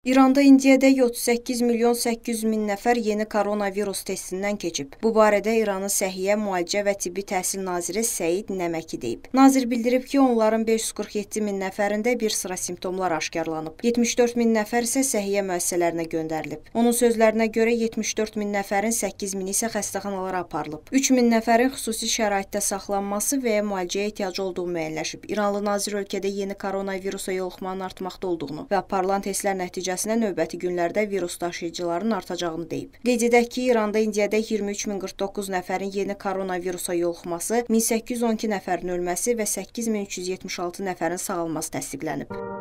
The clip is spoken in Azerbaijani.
İranda indiyədək 38 milyon 800 min nəfər yeni koronavirus testindən keçib. Bu barədə İranın Səhiyyə, Müalicə və Tibbi Təhsil naziri Səid Nəməki deyib. Nazir bildirib ki, onların 547 min nəfərində bir sıra simptomlar aşkarlanıb. 74 min nəfər isə səhiyyə müəssisələrinə göndərilib. Onun sözlərinə görə 74 min nəfərin 8 mini isə xəstəxanalara aparılıb. 3 min nəfərin xüsusi şəraitdə saxlanması və ya müalicəyə ehtiyacı olduğu müəyyənləşib. İranlı nazir ölkədə yeni koronavirusa yoluxmanın artmaqda olduğunu və aparılan testlər nəticəsində nəticəsində növbəti günlərdə virus daşıyıcılarının artacağını deyib. Qeyd edək ki, İranda indiyədək 23049 nəfərin yeni koronavirusa yoluxması, 1812 nəfərin ölməsi və 8376 nəfərin sağalması təsdiqlənib.